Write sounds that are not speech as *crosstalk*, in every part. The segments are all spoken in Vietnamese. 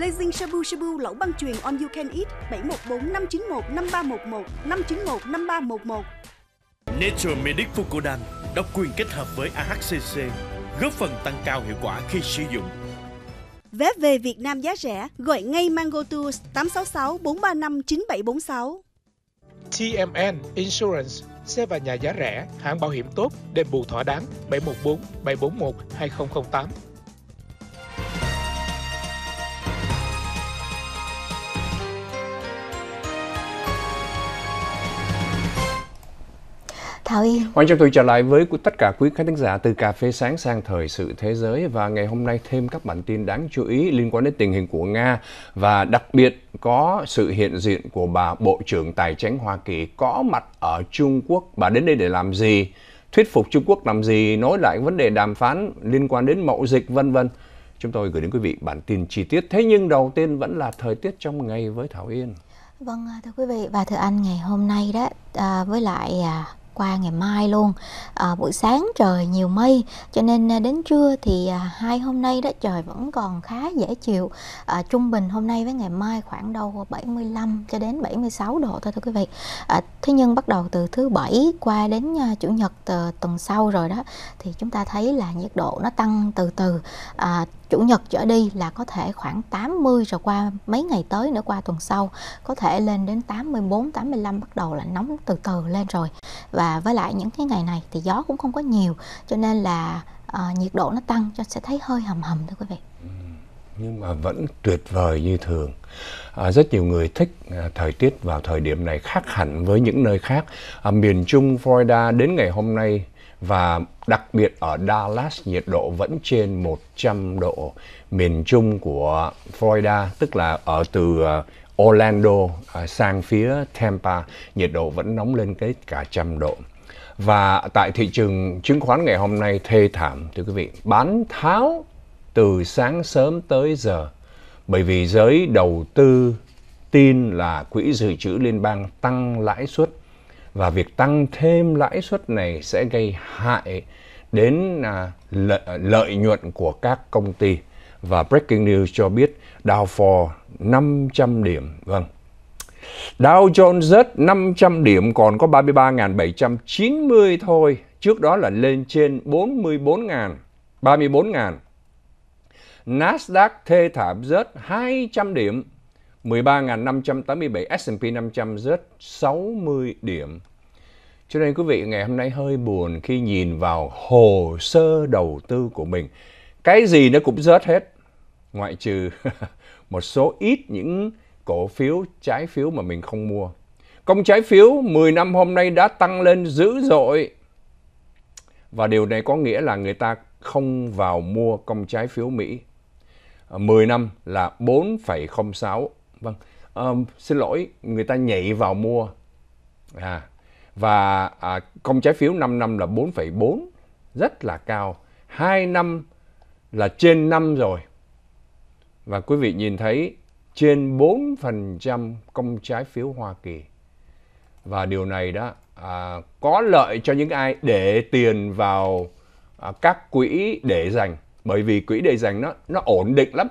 Blazing Shabu Shabu lẩu băng truyền On You Can Eat 714 591 5311 591 5311. Nature Medic Fucodan độc quyền kết hợp với AHCC góp phần tăng cao hiệu quả khi sử dụng. Vé về Việt Nam giá rẻ, gọi ngay Mango Tours 866 435 9746. TMN Insurance, xe và nhà giá rẻ, hãng bảo hiểm tốt, đền bù thỏa đáng 714 741 2008. Thảo Yên. Hoàng Trâm tôi trở lại với tất cả quý khán giả từ cà phê sáng sang thời sự thế giới và ngày hôm nay thêm các bản tin đáng chú ý liên quan đến tình hình của Nga và đặc biệt có sự hiện diện của bà Bộ trưởng Tài chính Hoa Kỳ có mặt ở Trung Quốc. Bà đến đây để làm gì? Thuyết phục Trung Quốc làm gì? Nói lại vấn đề đàm phán liên quan đến mậu dịch vân vân. Chúng tôi gửi đến quý vị bản tin chi tiết. Thế nhưng đầu tiên vẫn là thời tiết trong ngày với Thảo Yên. Vâng, thưa quý vị và thưa anh, ngày hôm nay đó à, với lại à, qua ngày mai luôn à, buổi sáng trời nhiều mây cho nên à, đến trưa thì à, hai hôm nay đó trời vẫn còn khá dễ chịu à, trung bình hôm nay với ngày mai khoảng đâu 75 cho đến 76 độ thôi thưa quý vị à, thế nhưng bắt đầu từ thứ bảy qua đến à, chủ nhật từ ờ, tuần sau rồi đó thì chúng ta thấy là nhiệt độ nó tăng từ từ à, chủ nhật trở đi là có thể khoảng 80 rồi qua mấy ngày tới nữa qua tuần sau có thể lên đến 84 85 bắt đầu là nóng từ từ lên rồi và với lại những cái ngày này thì gió cũng không có nhiều cho nên là à, nhiệt độ nó tăng cho sẽ thấy hơi hầm hầm thôi quý vị ừ, nhưng mà vẫn tuyệt vời như thường à, rất nhiều người thích à, thời tiết vào thời điểm này khác hẳn với những nơi khác à, miền Trung Florida đến ngày hôm nay và đặc biệt ở Dallas nhiệt độ vẫn trên 100 độ miền trung của Florida tức là ở từ ờ, Orlando ờ, sang phía Tampa nhiệt độ vẫn nóng lên tới cả trăm độ và tại thị trường chứng khoán ngày hôm nay thê thảm thưa quý vị bán tháo từ sáng sớm tới giờ bởi vì giới đầu tư tin là quỹ dự trữ liên bang tăng lãi suất và việc tăng thêm lãi suất này sẽ gây hại đến à, lợi, lợi nhuận của các công ty và breaking news cho biết Dow for 500 điểm. Vâng. Dow Jones rớt 500 điểm còn có 33.790 thôi. Trước đó là lên trên 44.000, 34.000. Nasdaq thê thảm rớt 200 điểm 13.587 S&P 500 rớt 60 điểm. Cho nên quý vị ngày hôm nay hơi buồn khi nhìn vào hồ sơ đầu tư của mình. Cái gì nó cũng rớt hết, ngoại trừ *laughs* một số ít những cổ phiếu, trái phiếu mà mình không mua. Công trái phiếu 10 năm hôm nay đã tăng lên dữ dội. Và điều này có nghĩa là người ta không vào mua công trái phiếu Mỹ. 10 năm là 4,06 vâng um, xin lỗi người ta nhảy vào mua à, và à, công trái phiếu 5 năm là 4,4 rất là cao 2 năm là trên 5 rồi và quý vị nhìn thấy trên 4% công trái phiếu Hoa Kỳ và điều này đó à, có lợi cho những ai để tiền vào à, các quỹ để dành bởi vì quỹ để dành nó nó ổn định lắm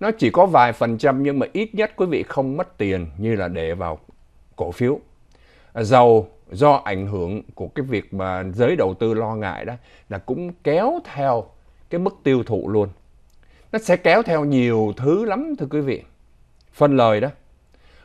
nó chỉ có vài phần trăm nhưng mà ít nhất quý vị không mất tiền như là để vào cổ phiếu. Dầu do ảnh hưởng của cái việc mà giới đầu tư lo ngại đó là cũng kéo theo cái mức tiêu thụ luôn. Nó sẽ kéo theo nhiều thứ lắm thưa quý vị. Phân lời đó.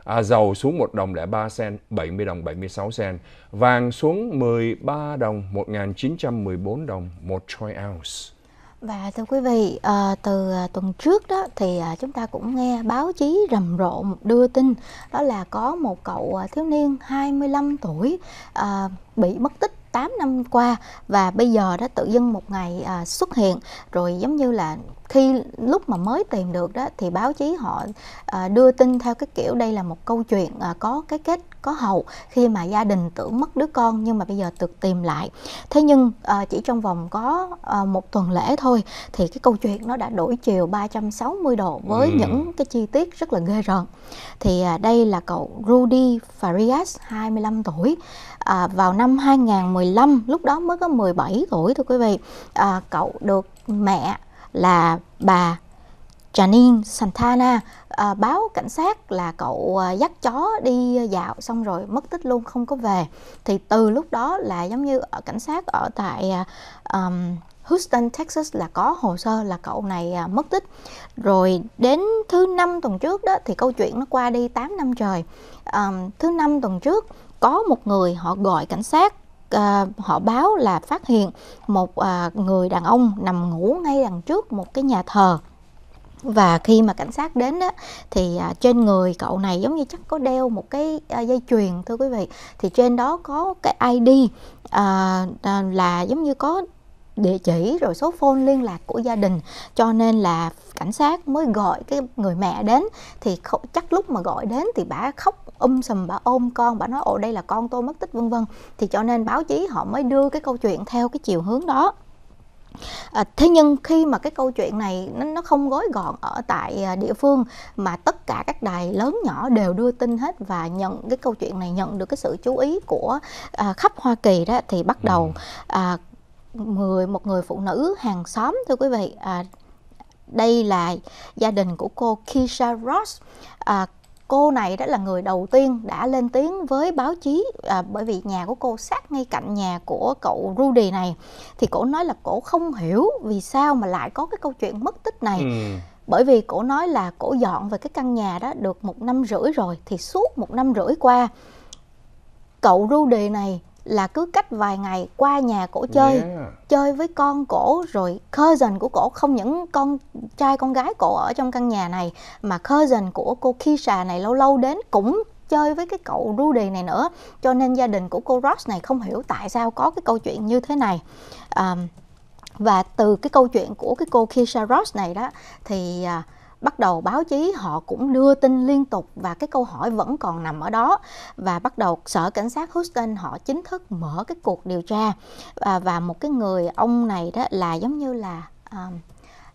À, dầu xuống 1 đồng lẻ 3 sen, 70 đồng 76 sen. Vàng xuống 13 đồng, 1.914 đồng một troy ounce. Và thưa quý vị, ờ, từ ờ, tuần trước đó thì ờ, chúng ta cũng nghe báo chí rầm rộ đưa tin đó là có một cậu thiếu niên 25 tuổi bị mất tích 8 năm qua và bây giờ đó tự dưng một ngày xuất hiện rồi giống như là khi lúc mà mới tìm được đó thì báo chí họ à, đưa tin theo cái kiểu đây là một câu chuyện à, có cái kết có hậu khi mà gia đình tưởng mất đứa con nhưng mà bây giờ được tìm lại thế nhưng à, chỉ trong vòng có một tuần lễ thôi thì cái câu chuyện nó đã đổi chiều 360 độ với ừ. những cái chi tiết rất là ghê rợn thì đây là cậu Rudy Farias 25 tuổi à, vào năm 2015 lúc đó mới có 17 tuổi thôi quý vị à, cậu được mẹ là bà Janine Santana à, báo cảnh sát là cậu à, dắt chó đi dạo xong rồi mất tích luôn không có về thì từ lúc đó là giống như ở cảnh sát ở tại à, um, Houston, Texas là có hồ sơ là cậu này à, mất tích. Rồi đến thứ năm tuần trước đó thì câu chuyện nó qua đi 8 năm trời. À, thứ năm tuần trước có một người họ gọi cảnh sát à, họ báo là phát hiện một à, người đàn ông nằm ngủ ngay đằng trước một cái nhà thờ và khi mà cảnh sát đến đó, thì à, trên người cậu này giống như chắc có đeo một cái à, dây chuyền thưa quý vị thì trên đó có cái ID à, à, là giống như có địa chỉ rồi số phone liên lạc của gia đình cho nên là cảnh sát mới gọi cái người mẹ đến thì không, chắc lúc mà gọi đến thì bà khóc um sùm bà ôm con bà nói ồ đây là con tôi mất tích vân vân thì cho nên báo chí họ mới đưa cái câu chuyện theo cái chiều hướng đó À, thế nhưng khi mà cái câu chuyện này nó, nó không gói gọn ở tại à, địa phương mà tất cả các đài lớn nhỏ đều đưa tin hết và nhận cái câu chuyện này nhận được cái sự chú ý của à, khắp Hoa Kỳ đó thì bắt đầu ừ. à, người một người phụ nữ hàng xóm thưa quý vị à, đây là gia đình của cô Kisha Ross à, cô này đó là người đầu tiên đã lên tiếng với báo chí à, bởi vì nhà của cô sát ngay cạnh nhà của cậu Rudy này thì cổ nói là cổ không hiểu vì sao mà lại có cái câu chuyện mất tích này ừ bởi vì cổ nói là cổ dọn về cái căn nhà đó được một năm rưỡi rồi thì suốt một năm rưỡi qua cậu Rudy này là cứ cách vài ngày qua nhà cổ chơi yeah. Dạ. chơi với con cổ rồi cousin của cổ không những con trai con gái cổ ở trong căn nhà này mà cousin của cô Kisha này lâu lâu đến cũng chơi với cái cậu Rudy này nữa cho nên gia đình của cô Ross này không hiểu tại sao có cái câu chuyện như thế này um, và từ cái câu chuyện của cái cô Kisha Ross này đó thì uh, bắt đầu báo chí họ cũng đưa tin liên tục và cái câu hỏi vẫn còn nằm ở đó và bắt đầu sở cảnh sát Houston họ chính thức mở cái cuộc điều tra và, và một cái người ông này đó là giống như là um,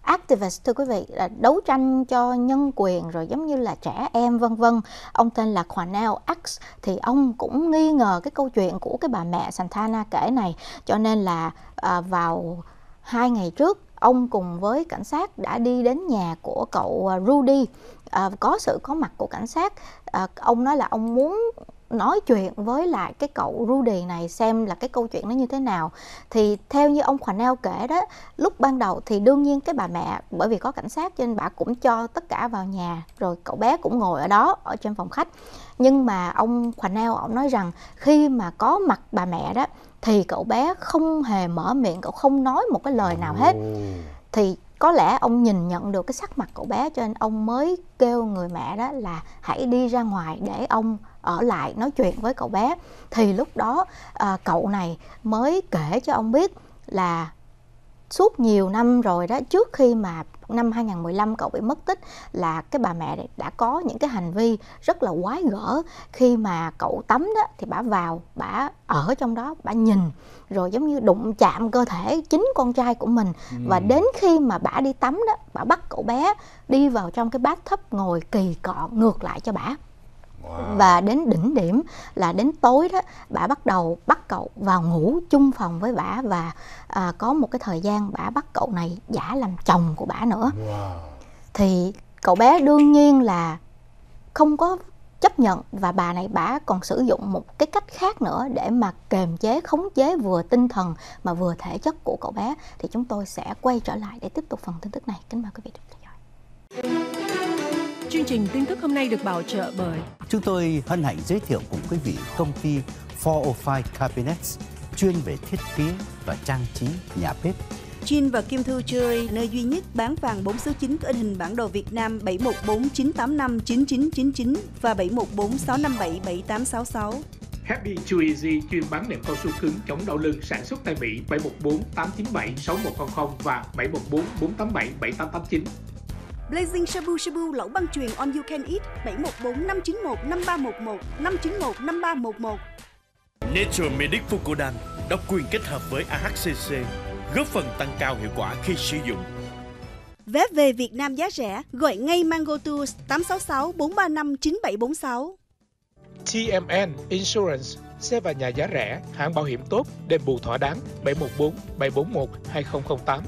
activist thưa quý vị là đấu tranh cho nhân quyền rồi giống như là trẻ em vân vân ông tên là Cornell X thì ông cũng nghi ngờ cái câu chuyện của cái bà mẹ Santana kể này cho nên là à, vào hai ngày trước ông cùng với cảnh sát đã đi đến nhà của cậu à, Rudy à, có sự có mặt của cảnh sát à, ông nói là ông muốn nói chuyện với lại cái cậu Rudy này xem là cái câu chuyện nó như thế nào thì theo như ông Khoa kể đó lúc ban đầu thì đương nhiên cái bà mẹ bởi vì có cảnh sát cho nên bà cũng cho tất cả vào nhà rồi cậu bé cũng ngồi ở đó ở trên phòng khách nhưng mà ông Khoa Nao ông nói rằng khi mà có mặt bà mẹ đó thì cậu bé không hề mở miệng cậu không nói một cái lời nào hết thì có lẽ ông nhìn nhận được cái sắc mặt cậu bé cho nên ông mới kêu người mẹ đó là hãy đi ra ngoài để ông ở lại nói chuyện với cậu bé thì lúc đó à, cậu này mới kể cho ông biết là suốt nhiều năm rồi đó trước khi mà năm 2015 cậu bị mất tích là cái bà mẹ đã có những cái hành vi rất là quái gở khi mà cậu tắm đó thì bà vào bà ở trong đó bà nhìn rồi giống như đụng chạm cơ thể chính con trai của mình ừ. và đến khi mà bà đi tắm đó bà bắt cậu bé đi vào trong cái bát thấp ngồi kỳ cọ ngược lại cho bà và đến đỉnh điểm là đến tối đó bà bắt đầu bắt cậu vào ngủ chung phòng với bà và à, có một cái thời gian bà bắt cậu này giả làm chồng của bà nữa wow. thì cậu bé đương nhiên là không có chấp nhận và bà này bà còn sử dụng một cái cách khác nữa để mà kềm chế khống chế vừa tinh thần mà vừa thể chất của cậu bé thì chúng tôi sẽ quay trở lại để tiếp tục phần tin tức này kính mời quý vị theo dõi Chương trình tin tức hôm nay được bảo trợ bởi Chúng tôi hân hạnh giới thiệu cùng quý vị công ty 405 Cabinets chuyên về thiết kế và trang trí nhà bếp. Jin và Kim Thư chơi nơi duy nhất bán vàng 4 số 9 có in hình bản đồ Việt Nam 7149859999 và 7146577866. Happy Chew Easy chuyên bán nệm cao su cứng chống đau lưng sản xuất tại Mỹ 714 897 6100 và 714 487 7889. Blazing Shabu Shabu lẩu băng truyền on you can eat 714 591 5311 591 5311. Nature Medic Fucodan độc quyền kết hợp với AHCC góp phần tăng cao hiệu quả khi sử dụng. Vé về Việt Nam giá rẻ, gọi ngay Mango Tours 866 435 9746. TMN Insurance, xe và nhà giá rẻ, hãng bảo hiểm tốt, đền bù thỏa đáng 714 741 2008.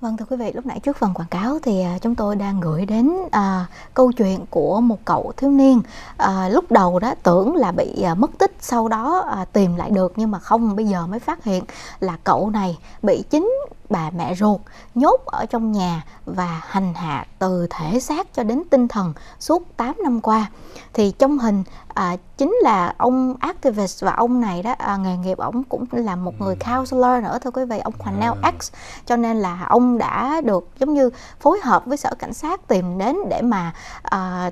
Vâng thưa quý vị, lúc nãy trước phần quảng cáo thì à, chúng tôi đang gửi đến à, câu chuyện của một cậu thiếu niên à, lúc đầu đó tưởng là bị à, mất tích sau đó à, tìm lại được nhưng mà không bây giờ mới phát hiện là cậu này bị chính bà mẹ ruột nhốt ở trong nhà và hành hạ từ thể xác cho đến tinh thần suốt 8 năm qua thì trong hình à, chính là ông activist và ông này đó à, nghề nghiệp ông cũng là một người ừ. counselor nữa thưa quý vị ông Hoàng Neo à. X cho nên là ông đã được giống như phối hợp với sở cảnh sát tìm đến để mà à,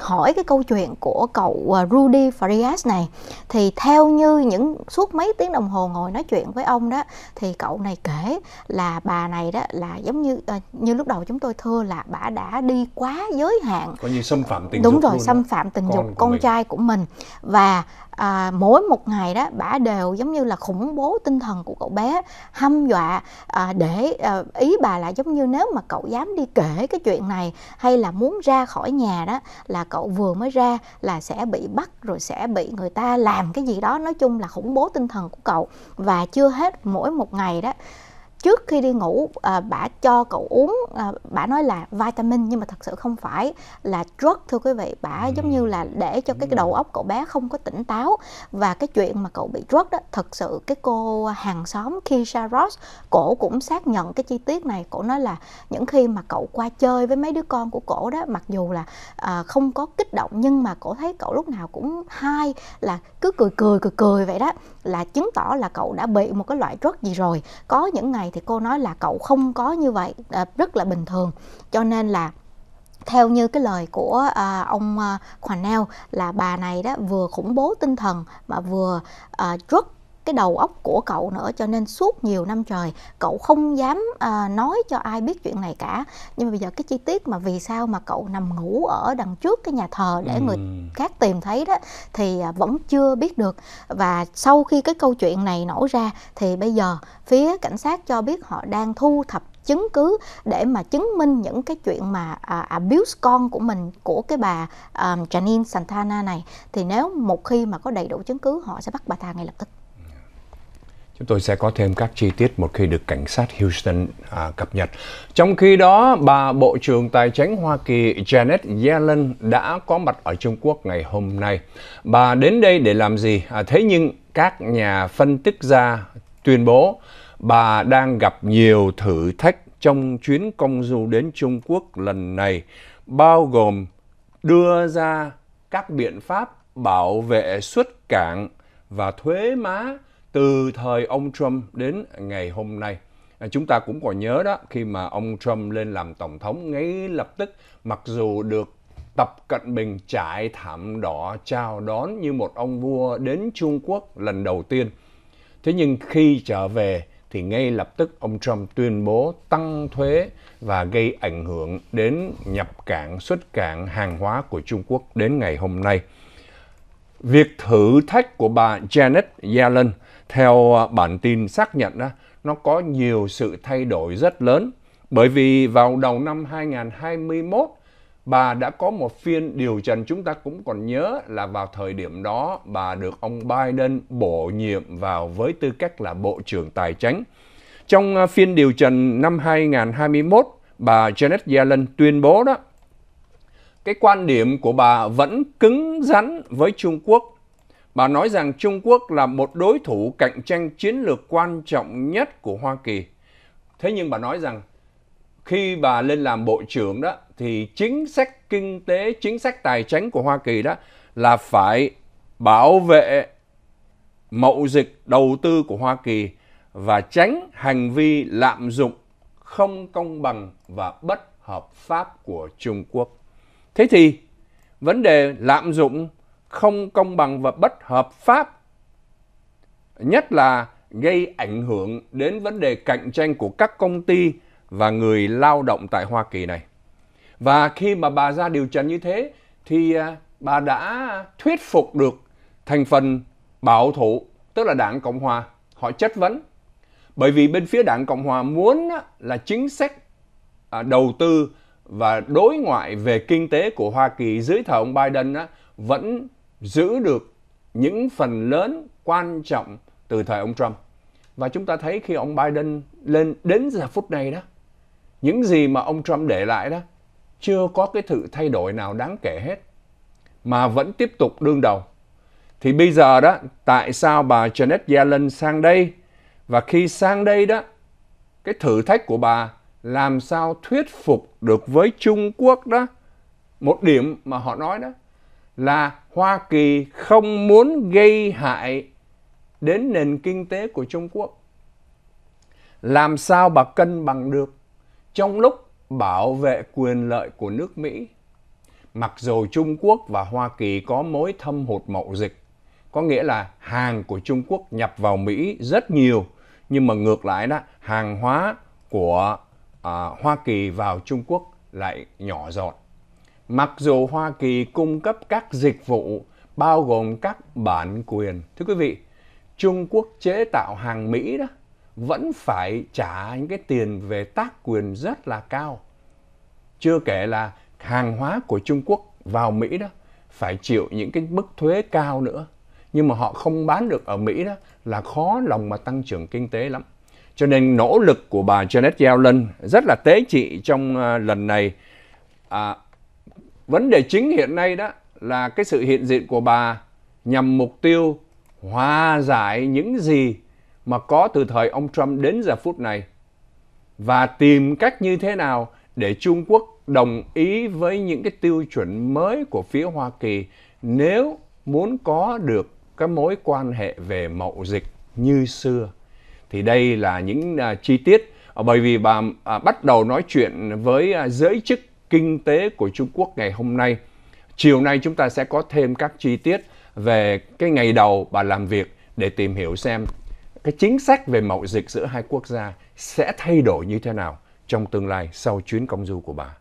hỏi cái câu chuyện của cậu à, Rudy Farias này thì theo như những suốt mấy tiếng đồng hồ ngồi nói chuyện với ông đó thì cậu này kể là bà này đó là giống như à, như lúc đầu chúng tôi thưa là bà đã đi quá giới hạn coi như xâm phạm tình đúng dục rồi xâm phạm tình con dục con mình. trai của mình và à, mỗi một ngày đó bà đều giống như là khủng bố tinh thần của cậu bé hâm dọa à, để à, ý bà là giống như nếu mà cậu dám đi kể cái chuyện này hay là muốn ra khỏi nhà đó là cậu vừa mới ra là sẽ bị bắt rồi sẽ bị người ta làm cái gì đó nói chung là khủng bố tinh thần của cậu và chưa hết mỗi một ngày đó trước khi đi ngủ à, bà cho cậu uống à, bà nói là vitamin nhưng mà thật sự không phải là drug thưa quý vị bà ừ. giống như là để cho cái ừ. đầu óc cậu bé không có tỉnh táo và cái chuyện mà cậu bị drug đó thật sự cái cô hàng xóm Keisha Ross cổ cũng xác nhận cái chi tiết này cổ nói là những khi mà cậu qua chơi với mấy đứa con của cổ đó mặc dù là à, không có kích động nhưng mà cổ thấy cậu lúc nào cũng hay là cứ cười cười cười cười vậy đó là chứng tỏ là cậu đã bị một cái loại drug gì rồi có những ngày thì cô nói là cậu không có như vậy à, rất là bình thường cho nên là theo như cái lời của à, ông à, Khoanel là bà này đó vừa khủng bố tinh thần mà vừa à, drug cái đầu óc của cậu nữa cho nên suốt nhiều năm trời cậu không dám à, nói cho ai biết chuyện này cả nhưng mà bây giờ cái chi tiết mà vì sao mà cậu nằm ngủ ở đằng trước cái nhà thờ để ừ. người khác tìm thấy đó thì à, vẫn chưa biết được và sau khi cái câu chuyện này nổ ra thì bây giờ phía cảnh sát cho biết họ đang thu thập chứng cứ để mà chứng minh những cái chuyện mà à, abuse con của mình của cái bà um, Janine Santana này thì nếu một khi mà có đầy đủ chứng cứ họ sẽ bắt bà ta ngay lập tức Chúng tôi sẽ có thêm các chi tiết một khi được cảnh sát Houston à, cập nhật. Trong khi đó, bà Bộ trưởng Tài chính Hoa Kỳ Janet Yellen đã có mặt ở Trung Quốc ngày hôm nay. Bà đến đây để làm gì? À, thế nhưng các nhà phân tích gia tuyên bố bà đang gặp nhiều thử thách trong chuyến công du đến Trung Quốc lần này, bao gồm đưa ra các biện pháp bảo vệ xuất cảng và thuế má từ thời ông Trump đến ngày hôm nay à, chúng ta cũng còn nhớ đó khi mà ông Trump lên làm tổng thống ngay lập tức mặc dù được Tập Cận Bình trải thảm đỏ chào đón như một ông vua đến Trung Quốc lần đầu tiên. Thế nhưng khi trở về thì ngay lập tức ông Trump tuyên bố tăng thuế và gây ảnh hưởng đến nhập cảng, xuất cảng hàng hóa của Trung Quốc đến ngày hôm nay. Việc thử thách của bà Janet Yellen theo à, bản tin xác nhận đó, nó có nhiều sự thay đổi rất lớn bởi vì vào đầu năm 2021 bà đã có một phiên điều trần chúng ta cũng còn nhớ là vào thời điểm đó bà được ông Biden bổ nhiệm vào với tư cách là Bộ trưởng Tài chính. Trong à, phiên điều trần năm 2021, bà Janet Yellen tuyên bố đó cái quan điểm của bà vẫn cứng rắn với Trung Quốc. Bà nói rằng Trung Quốc là một đối thủ cạnh tranh chiến lược quan trọng nhất của Hoa Kỳ. Thế nhưng bà nói rằng khi bà lên làm bộ trưởng đó thì chính sách kinh tế, chính sách tài chính của Hoa Kỳ đó là phải bảo vệ mậu dịch đầu tư của Hoa Kỳ và tránh hành vi lạm dụng không công bằng và bất hợp pháp của Trung Quốc. Thế thì vấn đề lạm dụng không công bằng và bất hợp pháp nhất là gây ảnh hưởng đến vấn đề cạnh tranh của các công ty và người lao động tại Hoa Kỳ này. Và khi mà bà ra điều trần như thế thì à, bà đã thuyết phục được thành phần bảo thủ, tức là Đảng Cộng hòa, họ chất vấn. Bởi vì bên phía Đảng Cộng hòa muốn là chính sách à, đầu tư và đối ngoại về kinh tế của Hoa Kỳ dưới thời ông Biden á, vẫn giữ được những phần lớn quan trọng từ thời ông Trump. Và chúng ta thấy khi ông Biden lên đến giờ phút này đó, những gì mà ông Trump để lại đó chưa có cái sự thay đổi nào đáng kể hết mà vẫn tiếp tục đương đầu. Thì bây giờ đó, tại sao bà Janet Yellen sang đây và khi sang đây đó, cái thử thách của bà làm sao thuyết phục được với Trung Quốc đó một điểm mà họ nói đó là Hoa Kỳ không muốn gây hại đến nền kinh tế của Trung Quốc làm sao bà cân bằng được trong lúc bảo vệ quyền lợi của nước Mỹ mặc dù Trung Quốc và Hoa Kỳ có mối thâm hụt mậu dịch có nghĩa là hàng của Trung Quốc nhập vào Mỹ rất nhiều nhưng mà ngược lại đó hàng hóa của à, Hoa Kỳ vào Trung Quốc lại nhỏ giọt. Mặc dù Hoa Kỳ cung cấp các dịch vụ bao gồm các bản quyền, thưa quý vị, Trung Quốc chế tạo hàng Mỹ đó vẫn phải trả những cái tiền về tác quyền rất là cao. Chưa kể là hàng hóa của Trung Quốc vào Mỹ đó phải chịu những cái mức thuế cao nữa. Nhưng mà họ không bán được ở Mỹ đó là khó lòng mà tăng trưởng kinh tế lắm. Cho nên nỗ lực của bà Janet Yellen rất là tế trị trong à, lần này. À, vấn đề chính hiện nay đó là cái sự hiện diện của bà nhằm mục tiêu hòa giải những gì mà có từ thời ông Trump đến giờ phút này và tìm cách như thế nào để Trung Quốc đồng ý với những cái tiêu chuẩn mới của phía Hoa Kỳ nếu muốn có được cái mối quan hệ về mậu dịch như xưa thì đây là những uh, chi tiết à, bởi vì bà uh, bắt đầu nói chuyện với uh, giới chức kinh tế của Trung Quốc ngày hôm nay. Chiều nay chúng ta sẽ có thêm các chi tiết về cái ngày đầu bà làm việc để tìm hiểu xem cái chính sách về mậu dịch giữa hai quốc gia sẽ thay đổi như thế nào trong tương lai sau chuyến công du của bà.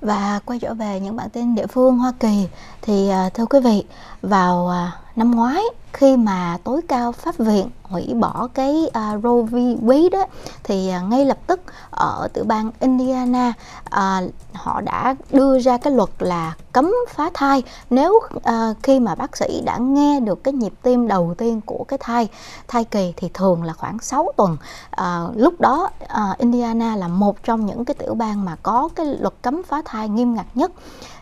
Và quay trở về những bản tin địa phương Hoa Kỳ thì thưa quý vị, vào năm ngoái khi mà tối cao pháp viện hủy bỏ cái uh, Roe v Wade đó thì uh, ngay lập tức ở tiểu bang Indiana uh, họ đã đưa ra cái luật là cấm phá thai nếu uh, khi mà bác sĩ đã nghe được cái nhịp tim đầu tiên của cái thai thai kỳ thì thường là khoảng 6 tuần uh, lúc đó uh, Indiana là một trong những cái tiểu bang mà có cái luật cấm phá thai nghiêm ngặt nhất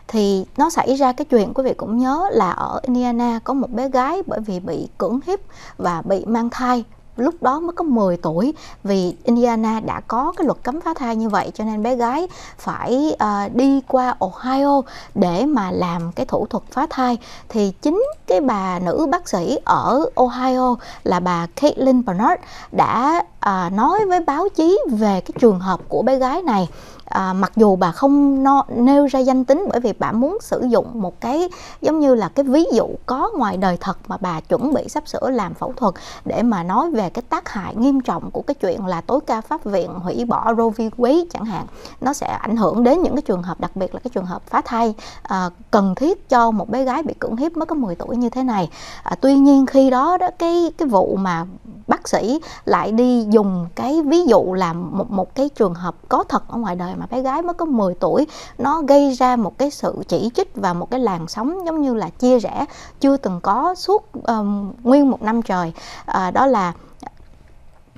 thì nó xảy ra cái chuyện quý vị cũng nhớ là ở Indiana có một bé gái bởi vì bị cưỡng hiếp và bị mang thai lúc đó mới có 10 tuổi vì Indiana đã có cái luật cấm phá thai như vậy cho nên bé gái phải uh, đi qua Ohio để mà làm cái thủ thuật phá thai thì chính cái bà nữ bác sĩ ở Ohio là bà Caitlin Bernard đã uh, nói với báo chí về cái trường hợp của bé gái này à, mặc dù bà không no, nêu ra danh tính bởi vì bà muốn sử dụng một cái giống như là cái ví dụ có ngoài đời thật mà bà chuẩn bị sắp sửa làm phẫu thuật để mà nói về cái tác hại nghiêm trọng của cái chuyện là tối ca pháp viện hủy bỏ Roe v Wade chẳng hạn nó sẽ ảnh hưởng đến những cái trường hợp đặc biệt là cái trường hợp phá thai à, cần thiết cho một bé gái bị cưỡng hiếp mới có 10 tuổi như thế này à, tuy nhiên khi đó đó cái cái vụ mà bác sĩ lại đi dùng cái ví dụ là một một cái trường hợp có thật ở ngoài đời này mà bé gái mới có 10 tuổi nó gây ra một cái sự chỉ trích và một cái làn sóng giống như là chia rẽ chưa từng có suốt um, nguyên một năm trời à, đó là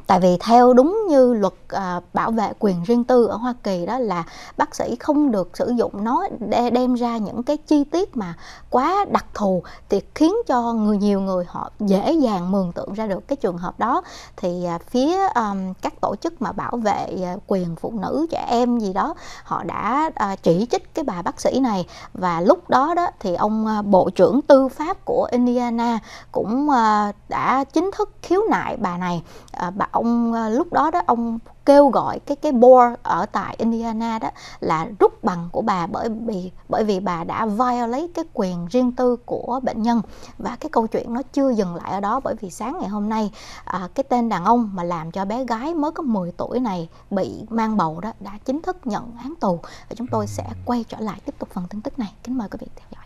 tại vì theo đúng như luật à, bảo vệ quyền riêng tư ở Hoa Kỳ đó là bác sĩ không được sử dụng nó để đem ra những cái chi tiết mà quá đặc thù thì khiến cho người nhiều người họ dễ dàng mường tượng ra được cái trường hợp đó thì à, phía um, các tổ chức mà bảo vệ à, quyền phụ nữ trẻ em gì đó họ đã à, chỉ trích cái bà bác sĩ này và lúc đó đó thì ông à, bộ trưởng tư pháp của Indiana cũng à, đã chính thức khiếu nại bà này à, bà ông ờ, lúc đó đó ông kêu gọi cái cái board ở tại Indiana đó là rút bằng của bà bởi vì bởi vì bà đã violate cái quyền riêng tư của bệnh nhân và cái câu chuyện nó chưa dừng lại ở đó bởi vì sáng ngày hôm nay à, cái tên đàn ông mà làm cho bé gái mới có 10 tuổi này bị mang bầu đó đã chính thức nhận án tù và chúng tôi sẽ quay trở lại tiếp tục phần tin tức này kính mời quý vị theo dõi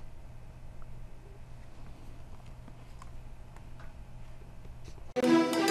thank you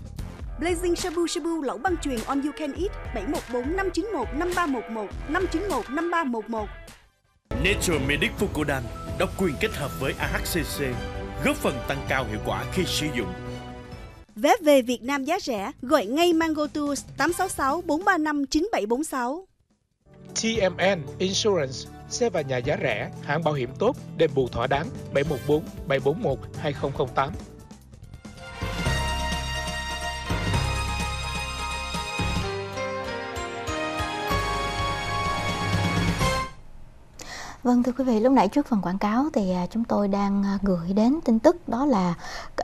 Blazing Shabu Shabu lẩu băng truyền On You Can Eat 714 591 5311 591 5311. Nature Medic Fucodan độc quyền kết hợp với AHCC góp phần tăng cao hiệu quả khi sử dụng. Vé về Việt Nam giá rẻ, gọi ngay Mango Tours 866 435 9746. TMN Insurance, xe và nhà giá rẻ, hãng bảo hiểm tốt, đền bù thỏa đáng 714 741 2008. Vâng thưa quý vị, lúc nãy trước phần quảng cáo thì à, chúng tôi đang à, gửi đến tin tức đó là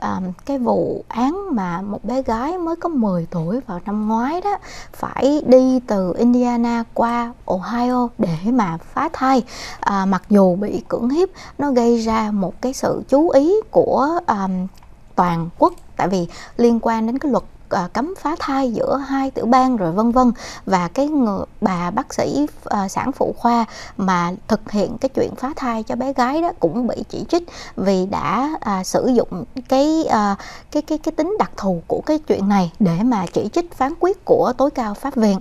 um, cái vụ án mà một bé gái mới có 10 tuổi vào năm ngoái đó phải đi từ Indiana qua Ohio để mà phá thai à, mặc dù bị cưỡng hiếp nó gây ra một cái sự chú ý của um, toàn quốc tại vì liên quan đến cái luật à, cấm phá thai giữa hai tiểu bang rồi vân vân và cái người, bà bác sĩ à, sản phụ khoa mà thực hiện cái chuyện phá thai cho bé gái đó cũng bị chỉ trích vì đã à, sử dụng cái à, cái cái cái tính đặc thù của cái chuyện này để mà chỉ trích phán quyết của tối cao pháp viện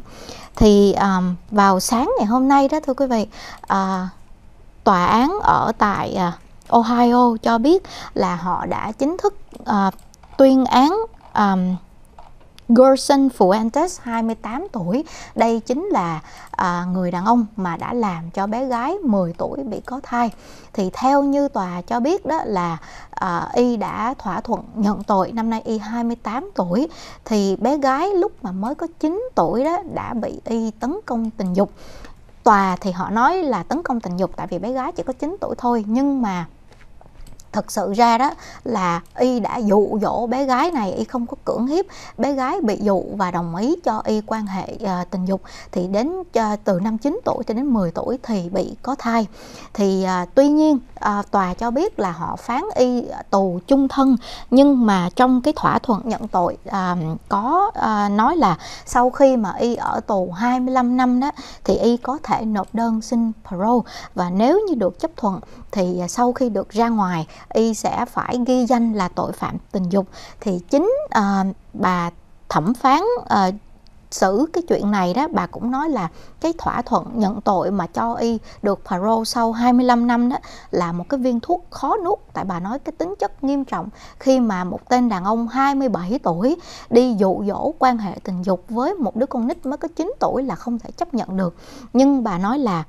thì à, vào sáng ngày hôm nay đó thưa quý vị à, tòa án ở tại à, Ohio cho biết là họ đã chính thức à, tuyên án um, Gerson Fuentes 28 tuổi đây chính là à, người đàn ông mà đã làm cho bé gái 10 tuổi bị có thai thì theo như tòa cho biết đó là à, y đã thỏa thuận nhận tội năm nay y 28 tuổi thì bé gái lúc mà mới có 9 tuổi đó đã bị y tấn công tình dục tòa thì họ nói là tấn công tình dục tại vì bé gái chỉ có 9 tuổi thôi nhưng mà thật sự ra đó là y đã dụ dỗ bé gái này y không có cưỡng hiếp bé gái bị dụ và đồng ý cho y quan hệ à, tình dục thì đến à, từ năm 9 tuổi cho đến 10 tuổi thì bị có thai thì à, tuy nhiên à, tòa cho biết là họ phán y tù chung thân nhưng mà trong cái thỏa thuận nhận tội à, có à, nói là sau khi mà y ở tù 25 năm đó thì y có thể nộp đơn xin parole và nếu như được chấp thuận thì à, sau khi được ra ngoài y sẽ phải ghi danh là tội phạm tình dục thì chính uh, bà thẩm phán uh, xử cái chuyện này đó bà cũng nói là cái thỏa thuận nhận tội mà cho y được parole sau 25 năm đó là một cái viên thuốc khó nuốt tại bà nói cái tính chất nghiêm trọng khi mà một tên đàn ông 27 tuổi đi dụ dỗ quan hệ tình dục với một đứa con nít mới có 9 tuổi là không thể chấp nhận được nhưng bà nói là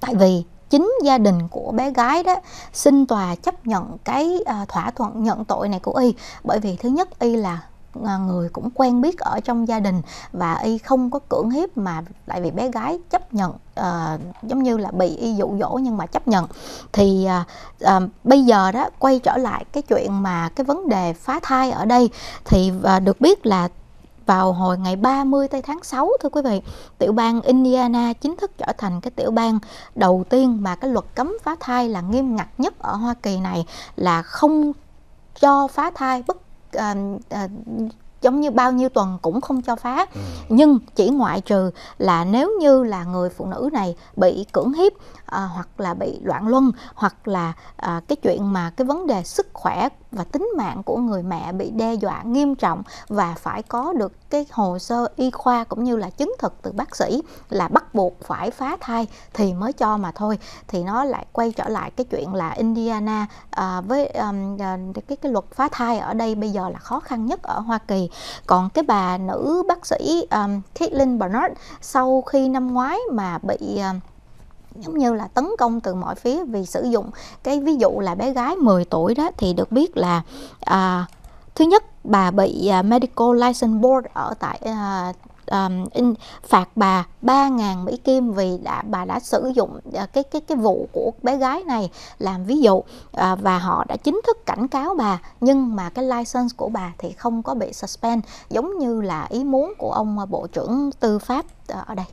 tại vì chính gia đình của bé gái đó xin tòa chấp nhận cái à, thỏa thuận nhận tội này của y bởi vì thứ nhất y là à, người cũng quen biết ở trong gia đình và y không có cưỡng hiếp mà lại vì bé gái chấp nhận uh, giống như là bị y dụ dỗ nhưng mà chấp nhận thì uh, uh, bây giờ đó quay trở lại cái chuyện mà cái vấn đề phá thai ở đây thì uh, được biết là vào hồi ngày 30 tây tháng 6 thưa quý vị tiểu bang Indiana chính thức trở thành cái tiểu bang đầu tiên mà cái luật cấm phá thai là nghiêm ngặt nhất ở Hoa Kỳ này là không cho phá thai bất à, à, giống như bao nhiêu tuần cũng không cho phá ừ. nhưng chỉ ngoại trừ là nếu như là người phụ nữ này bị cưỡng hiếp à, hoặc là bị loạn luân hoặc là à, cái chuyện mà cái vấn đề sức khỏe và tính mạng của người mẹ bị đe dọa nghiêm trọng và phải có được cái hồ sơ y khoa cũng như là chứng thực từ bác sĩ là bắt buộc phải phá thai thì mới cho mà thôi thì nó lại quay trở lại cái chuyện là Indiana à, với um, cái cái luật phá thai ở đây bây giờ là khó khăn nhất ở Hoa Kỳ còn cái bà nữ bác sĩ um, Caitlin Bernard sau khi năm ngoái mà bị um, giống như là tấn công từ mọi phía vì sử dụng cái ví dụ là bé gái 10 tuổi đó thì được biết là à, thứ nhất bà bị à, medical license board ở tại uh, um, in, phạt bà 3.000 Mỹ Kim vì đã bà đã sử dụng uh, cái cái cái vụ của bé gái này làm ví dụ uh, và họ đã chính thức cảnh cáo bà nhưng mà cái license của bà thì không có bị suspend giống như là ý muốn của ông uh, Bộ trưởng Tư pháp uh, ở đây.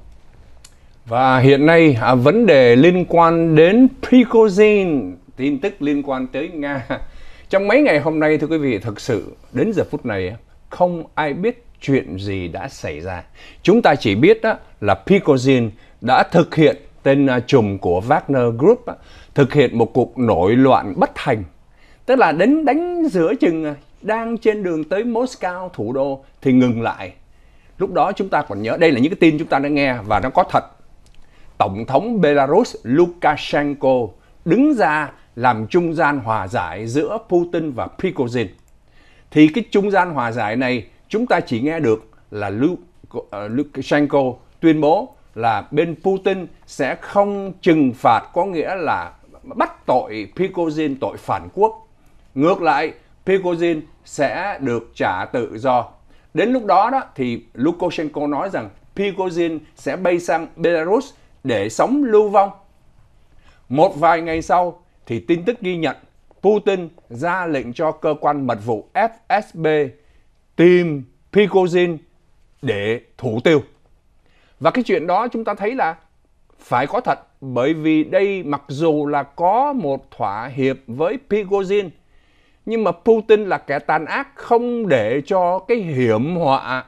Và hiện nay à, vấn đề liên quan đến Prigozhin, tin tức liên quan tới Nga. *laughs* Trong mấy ngày hôm nay thưa quý vị, thực sự đến giờ phút này không ai biết chuyện gì đã xảy ra. Chúng ta chỉ biết đó là Prigozhin đã thực hiện tên trùm à, của Wagner Group thực hiện một cuộc nổi loạn bất thành. Tức là đến đánh giữa chừng à, đang trên đường tới Moscow thủ đô thì ngừng lại. Lúc đó chúng ta còn nhớ đây là những cái tin chúng ta đã nghe và nó có thật Tổng thống Belarus Lukashenko đứng ra làm trung gian hòa giải giữa Putin và Prigozhin. Thì cái trung gian hòa giải này chúng ta chỉ nghe được là ờ, Lukashenko tuyên bố là bên Putin sẽ không trừng phạt có nghĩa là bắt tội Prigozhin tội phản quốc. Ngược lại, Prigozhin sẽ được trả tự do. Đến lúc đó đó thì Lukashenko nói rằng Prigozhin sẽ bay sang Belarus để sống lưu vong. Một vài ngày sau thì tin tức ghi nhận Putin ra lệnh cho cơ quan mật vụ FSB tìm Prigozhin để thủ tiêu. Và cái chuyện đó chúng ta thấy là phải có thật bởi vì đây mặc dù là có một thỏa hiệp với Prigozhin nhưng mà Putin là kẻ tàn ác không để cho cái hiểm họa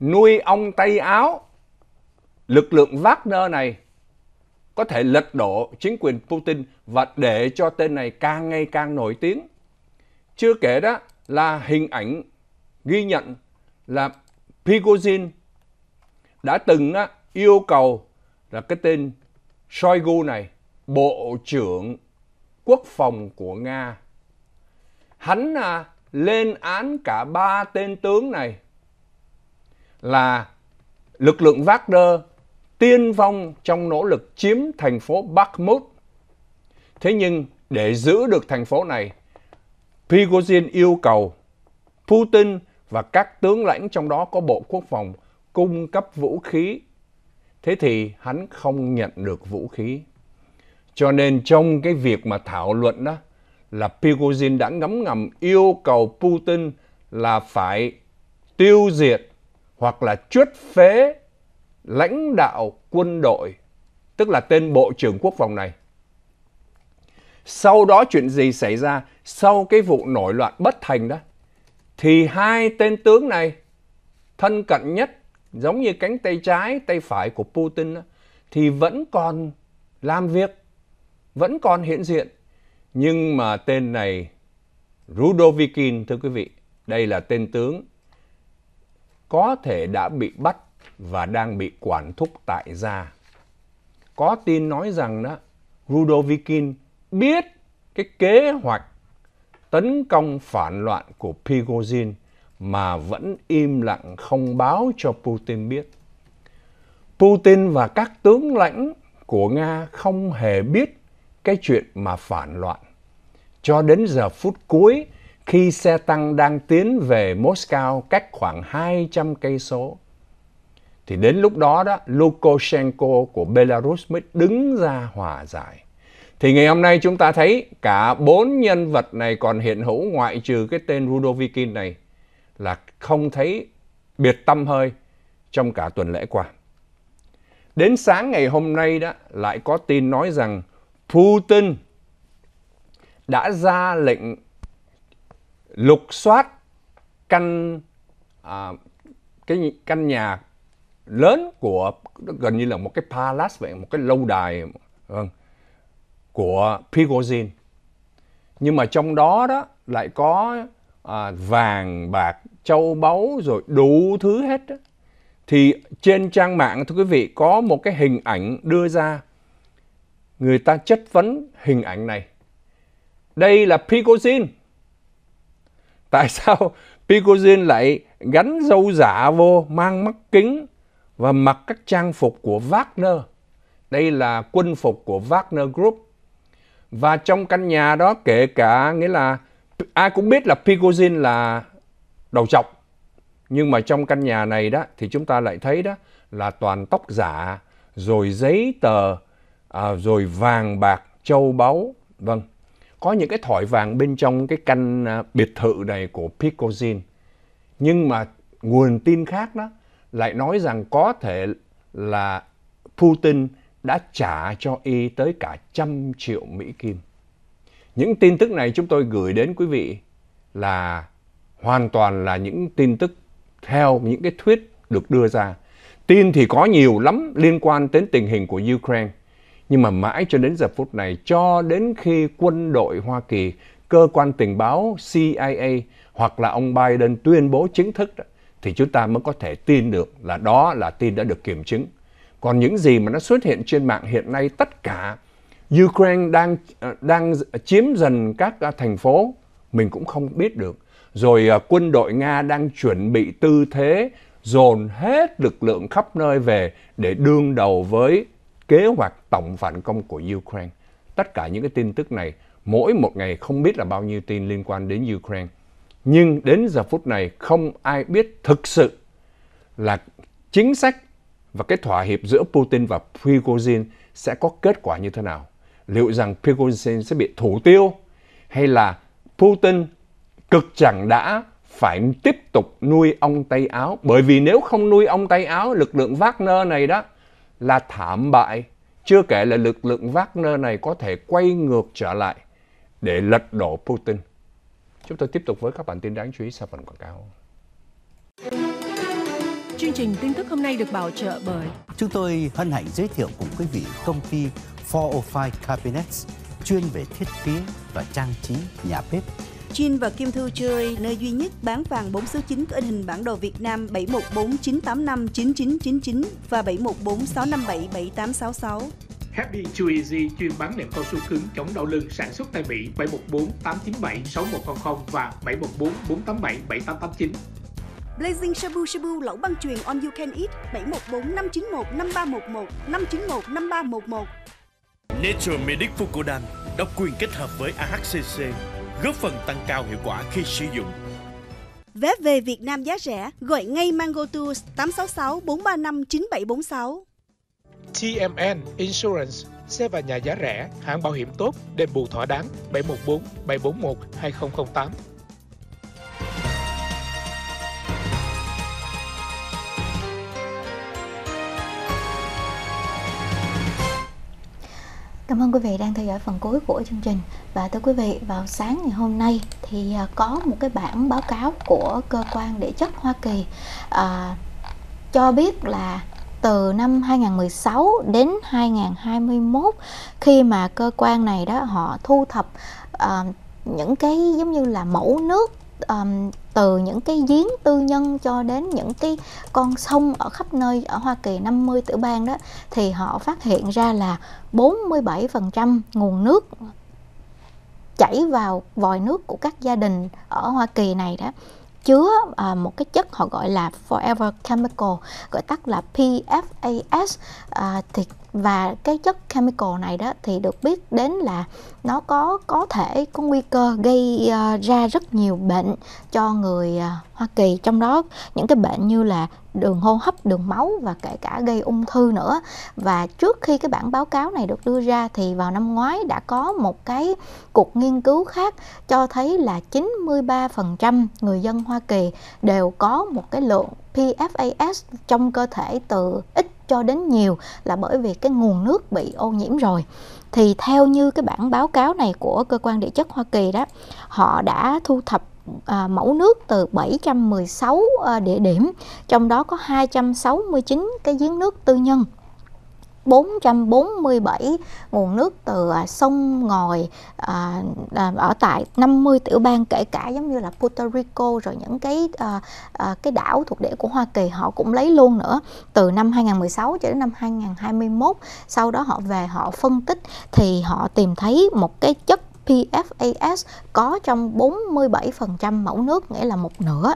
nuôi ong tay áo lực lượng Wagner này có thể lật đổ chính quyền Putin và để cho tên này càng ngày càng nổi tiếng. Chưa kể đó là hình ảnh ghi nhận là Prigozhin đã từng yêu cầu là cái tên Shoigu này, Bộ trưởng Quốc phòng của Nga. Hắn à, lên án cả ba tên tướng này là lực lượng Wagner tiên phong trong nỗ lực chiếm thành phố Bakhmut. Thế nhưng để giữ được thành phố này, Prigozhin yêu cầu Putin và các tướng lãnh trong đó có Bộ Quốc phòng cung cấp vũ khí. Thế thì hắn không nhận được vũ khí. Cho nên trong cái việc mà thảo luận đó là Prigozhin đã ngấm ngầm yêu cầu Putin là phải tiêu diệt hoặc là chuất phế lãnh đạo quân đội, tức là tên Bộ trưởng Quốc phòng này. Sau đó chuyện gì xảy ra sau cái vụ nổi loạn bất thành đó? Thì hai tên tướng này thân cận nhất giống như cánh tay trái, tay phải của Putin đó, thì vẫn còn làm việc, vẫn còn hiện diện. Nhưng mà tên này Rudovikin thưa quý vị, đây là tên tướng có thể đã bị bắt và đang bị quản thúc tại gia. Có tin nói rằng đó, Rudovikin biết cái kế hoạch tấn công phản loạn của Prigozhin mà vẫn im lặng không báo cho Putin biết. Putin và các tướng lãnh của Nga không hề biết cái chuyện mà phản loạn. Cho đến giờ phút cuối, khi xe tăng đang tiến về Moscow cách khoảng 200 cây số, thì đến lúc đó đó, Lukashenko của Belarus mới đứng ra hòa giải. Thì ngày hôm nay chúng ta thấy cả bốn nhân vật này còn hiện hữu ngoại trừ cái tên Rudovikin này là không thấy biệt tâm hơi trong cả tuần lễ qua. Đến sáng ngày hôm nay đó lại có tin nói rằng Putin đã ra lệnh lục soát căn à, cái căn nhà lớn của gần như là một cái palace vậy, một cái lâu đài vâng, của Prigozhin. Nhưng mà trong đó đó lại có à, vàng, bạc, châu báu rồi đủ thứ hết. Đó. Thì trên trang mạng thưa quý vị có một cái hình ảnh đưa ra. Người ta chất vấn hình ảnh này. Đây là Prigozhin. Tại sao Prigozhin lại gắn dâu giả vô, mang mắt kính, và mặc các trang phục của Wagner. Đây là quân phục của Wagner Group. Và trong căn nhà đó kể cả nghĩa là ai cũng biết là Pigozin là đầu chọc. Nhưng mà trong căn nhà này đó thì chúng ta lại thấy đó là toàn tóc giả, rồi giấy tờ, à, rồi vàng bạc, châu báu. Vâng, có những cái thỏi vàng bên trong cái căn à, biệt thự này của Picozin. Nhưng mà nguồn tin khác đó lại nói rằng có thể là Putin đã trả cho Y tới cả trăm triệu Mỹ Kim. Những tin tức này chúng tôi gửi đến quý vị là hoàn toàn là những tin tức theo những cái thuyết được đưa ra. Tin thì có nhiều lắm liên quan đến tình hình của Ukraine. Nhưng mà mãi cho đến giờ phút này, cho đến khi quân đội Hoa Kỳ, cơ quan tình báo CIA hoặc là ông Biden tuyên bố chính thức đó, thì chúng ta mới có thể tin được là đó là tin đã được kiểm chứng. Còn những gì mà nó xuất hiện trên mạng hiện nay tất cả Ukraine đang ờ, đang chiếm dần các ờ, thành phố mình cũng không biết được. Rồi ờ, quân đội Nga đang chuẩn bị tư thế dồn hết lực lượng khắp nơi về để đương đầu với kế hoạch tổng phản công của Ukraine. Tất cả những cái tin tức này mỗi một ngày không biết là bao nhiêu tin liên quan đến Ukraine nhưng đến giờ phút này không ai biết thực sự là chính sách và cái thỏa hiệp giữa Putin và Prigozhin sẽ có kết quả như thế nào. Liệu rằng Prigozhin sẽ bị thủ tiêu hay là Putin cực chẳng đã phải tiếp tục nuôi ông Tây Áo. Bởi vì nếu không nuôi ông Tây Áo, lực lượng Wagner này đó là thảm bại. Chưa kể là lực lượng Wagner này có thể quay ngược trở lại để lật đổ Putin. Chúng tôi tiếp tục với các bản tin đáng chú ý sau phần quảng cáo. Chương trình tin tức hôm nay được bảo trợ bởi Chúng tôi hân hạnh giới thiệu cùng quý vị công ty 405 Cabinets chuyên về thiết kế và trang trí nhà bếp. Chin và Kim Thư chơi nơi duy nhất bán vàng 4 số 9 có in hình bản đồ Việt Nam 7149859999 và 7146577866. Happy Too chuyên bán nệm cao su cứng chống đau lưng sản xuất tại Mỹ 714 897 6100 và 714 487 7889. Blazing Shabu Shabu lẩu băng truyền on you can eat 714 591 5311 591 5311. Nature Medic Fucodan độc quyền kết hợp với AHCC góp phần tăng cao hiệu quả khi sử dụng. Vé về Việt Nam giá rẻ, gọi ngay Mango Tours 866 435 9746. TMN Insurance, xe và nhà giá rẻ, hãng bảo hiểm tốt, đền bù thỏa đáng 714 741 2008. Cảm ơn quý vị đang theo dõi phần cuối của chương trình và thưa quý vị vào sáng ngày hôm nay thì à, có một cái bản báo cáo của cơ quan địa chất Hoa Kỳ à, cho biết là từ năm 2016 đến 2021 khi mà cơ quan này đó họ thu thập uh, những cái giống như là mẫu nước um, từ những cái giếng tư nhân cho đến những cái con sông ở khắp nơi ở Hoa Kỳ 50 tiểu bang đó thì họ phát hiện ra là 47% nguồn nước chảy vào vòi nước của các gia đình ở Hoa Kỳ này đó chứa uh, một cái chất họ gọi là forever chemical gọi tắt là PFAS uh, à, thì và cái chất chemical này đó thì được biết đến là nó có có thể có nguy cơ gây uh, ra rất nhiều bệnh cho người uh, Hoa Kỳ trong đó những cái bệnh như là đường hô hấp, đường máu và kể cả gây ung thư nữa. Và trước khi cái bản báo cáo này được đưa ra thì vào năm ngoái đã có một cái cuộc nghiên cứu khác cho thấy là 93% người dân Hoa Kỳ đều có một cái lượng PFAS trong cơ thể từ ít cho đến nhiều là bởi vì cái nguồn nước bị ô nhiễm rồi thì theo như cái bản báo cáo này của cơ quan địa chất Hoa Kỳ đó họ đã thu thập à, mẫu nước từ 716 à, địa điểm trong đó có 269 cái giếng nước tư nhân 447 nguồn nước từ à, sông ngòi à, à, ở tại 50 tiểu bang kể cả giống như là Puerto Rico rồi những cái cái đảo thuộc địa của Hoa Kỳ họ cũng lấy luôn nữa từ năm 2016 cho đến năm 2021 sau đó họ về họ phân tích thì họ tìm thấy một cái chất PFAS có trong 47% mẫu nước nghĩa là một nửa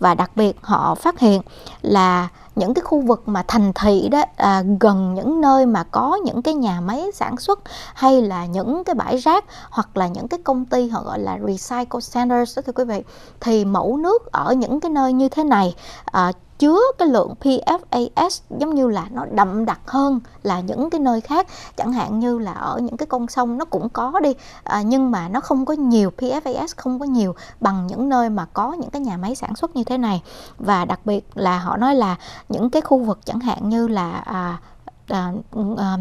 và đặc biệt họ phát hiện là những cái khu vực mà thành thị đó à, gần những nơi mà có những cái nhà máy sản xuất hay là những cái bãi rác hoặc là những cái công ty họ gọi là recycle centers đó thưa quý vị thì mẫu nước ở những cái nơi như thế này à, chứa cái lượng PFAS giống như là nó đậm đặc hơn là những cái nơi khác chẳng hạn như là ở những cái con sông nó cũng có đi à, nhưng mà nó không có nhiều PFAS không có nhiều bằng những nơi mà có những cái nhà máy sản xuất như thế này và đặc biệt là họ nói là những cái khu vực chẳng hạn như là à, à, à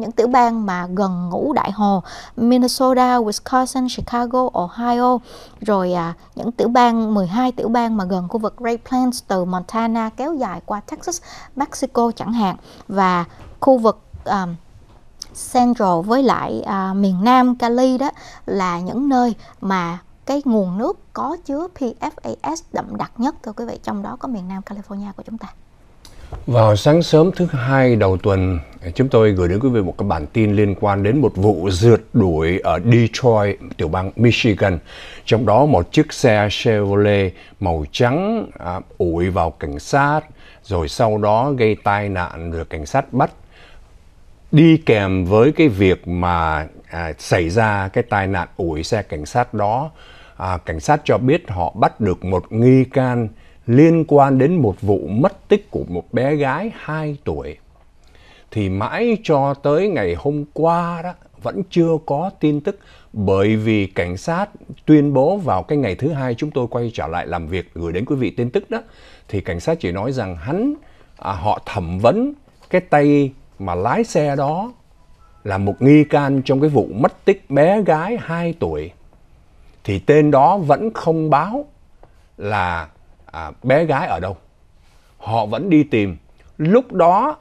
những tiểu bang mà gần ngũ đại hồ Minnesota, Wisconsin, Chicago, Ohio rồi à, những tiểu bang 12 tiểu bang mà gần khu vực Great Plains từ Montana kéo dài qua Texas, Mexico chẳng hạn và khu vực um, Central với lại à, miền Nam Cali đó là những nơi mà cái nguồn nước có chứa PFAS đậm đặc nhất thưa quý vị trong đó có miền Nam California của chúng ta. Vào sáng sớm thứ hai đầu tuần, chúng tôi gửi đến quý vị một cái bản tin liên quan đến một vụ rượt đuổi ở Detroit, tiểu bang Michigan. Trong đó một chiếc xe Chevrolet màu trắng à, ủi vào cảnh sát, rồi sau đó gây tai nạn rồi cảnh sát bắt. Đi kèm với cái việc mà à, xảy ra cái tai nạn ủi xe cảnh sát đó, à, cảnh sát cho biết họ bắt được một nghi can liên quan đến một vụ mất tích của một bé gái 2 tuổi. Thì mãi cho tới ngày hôm qua đó vẫn chưa có tin tức bởi vì cảnh sát tuyên bố vào cái ngày thứ hai chúng tôi quay trở lại làm việc gửi đến quý vị tin tức đó thì cảnh sát chỉ nói rằng hắn à, họ thẩm vấn cái tay mà lái xe đó là một nghi can trong cái vụ mất tích bé gái 2 tuổi thì tên đó vẫn không báo là à, bé gái ở đâu họ vẫn đi tìm lúc đó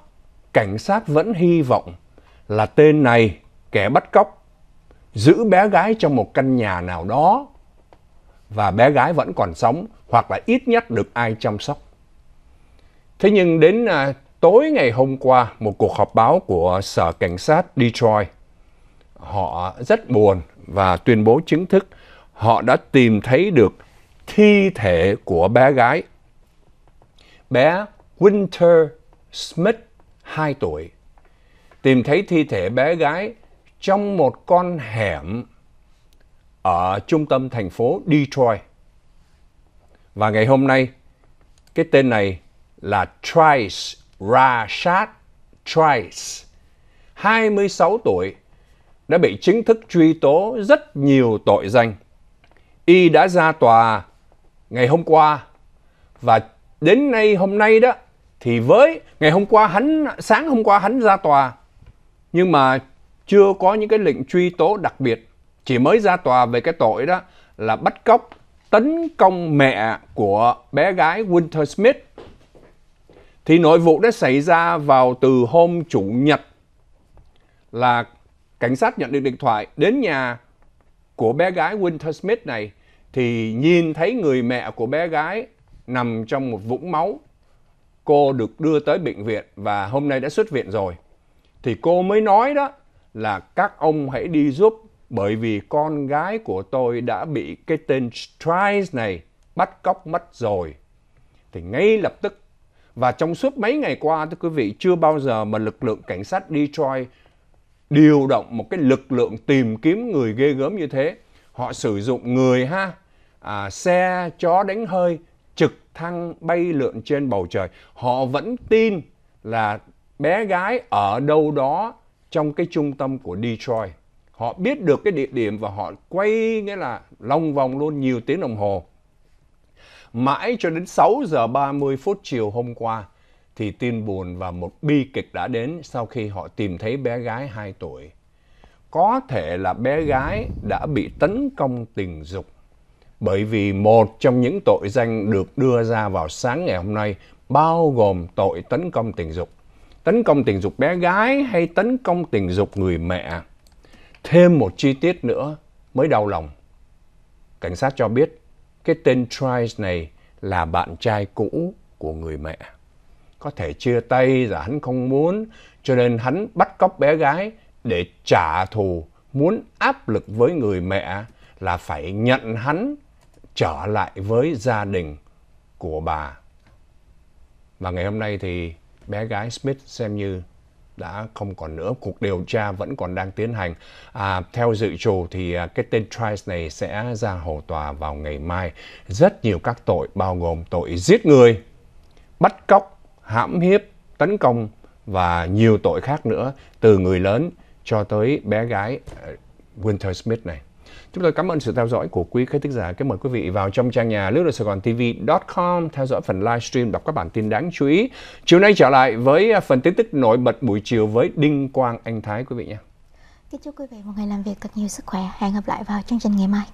cảnh sát vẫn hy vọng là tên này kẻ bắt cóc giữ bé gái trong một căn nhà nào đó và bé gái vẫn còn sống hoặc là ít nhất được ai chăm sóc thế nhưng đến à, tối ngày hôm qua một cuộc họp báo của sở cảnh sát detroit họ rất buồn và tuyên bố chính thức họ đã tìm thấy được thi thể của bé gái. Bé Winter Smith, 2 tuổi, tìm thấy thi thể bé gái trong một con hẻm ở trung tâm thành phố Detroit. Và ngày hôm nay, cái tên này là Trice Rashad Trice, 26 tuổi, đã bị chính thức truy tố rất nhiều tội danh. Y đã ra tòa ngày hôm qua và đến nay hôm nay đó thì với ngày hôm qua hắn sáng hôm qua hắn ra tòa nhưng mà chưa có những cái lệnh truy tố đặc biệt chỉ mới ra tòa về cái tội đó là bắt cóc tấn công mẹ của bé gái Winter Smith thì nội vụ đã xảy ra vào từ hôm chủ nhật là cảnh sát nhận được điện thoại đến nhà của bé gái Winter Smith này thì nhìn thấy người mẹ của bé gái nằm trong một vũng máu. Cô được đưa tới bệnh viện và hôm nay đã xuất viện rồi. Thì cô mới nói đó là các ông hãy đi giúp bởi vì con gái của tôi đã bị cái tên Strice này bắt cóc mất rồi. Thì ngay lập tức và trong suốt mấy ngày qua thưa quý vị chưa bao giờ mà lực lượng cảnh sát Detroit điều động một cái lực lượng tìm kiếm người ghê gớm như thế. Họ sử dụng người ha, à, xe chó đánh hơi, trực thăng bay lượn trên bầu trời. Họ vẫn tin là bé gái ở đâu đó trong cái trung tâm của Detroit. Họ biết được cái địa điểm và họ quay nghĩa là long vòng luôn nhiều tiếng đồng hồ. Mãi cho đến 6 giờ 30 phút chiều hôm qua thì tin buồn và một bi kịch đã đến sau khi họ tìm thấy bé gái 2 tuổi. Có thể là bé gái đã bị tấn công tình dục bởi vì một trong những tội danh được đưa ra vào sáng ngày hôm nay bao gồm tội tấn công tình dục. Tấn công tình dục bé gái hay tấn công tình dục người mẹ. Thêm một chi tiết nữa mới đau lòng. Cảnh sát cho biết cái tên Trice này là bạn trai cũ của người mẹ. Có thể chia tay và hắn không muốn, cho nên hắn bắt cóc bé gái để trả thù, muốn áp lực với người mẹ là phải nhận hắn trở lại với gia đình của bà. Và ngày hôm nay thì bé gái Smith xem như đã không còn nữa. Cuộc điều tra vẫn còn đang tiến hành. À, theo dự trù thì à, cái tên Trice này sẽ ra hầu tòa vào ngày mai. Rất nhiều các tội bao gồm tội giết người, bắt cóc, hãm hiếp, tấn công và nhiều tội khác nữa từ người lớn cho tới bé gái à, Winter Smith này. Chúng tôi cảm ơn sự theo dõi của quý khán thính giả. Kính mời quý vị vào trong trang nhà lướt được Sài Gòn TV.com theo dõi phần livestream đọc các bản tin đáng chú ý. Chiều nay trở lại với phần tin tức nổi bật buổi chiều với Đinh Quang Anh Thái quý vị nhé. Kính chúc quý vị một ngày làm việc thật nhiều sức khỏe. Hẹn gặp lại vào chương trình ngày mai.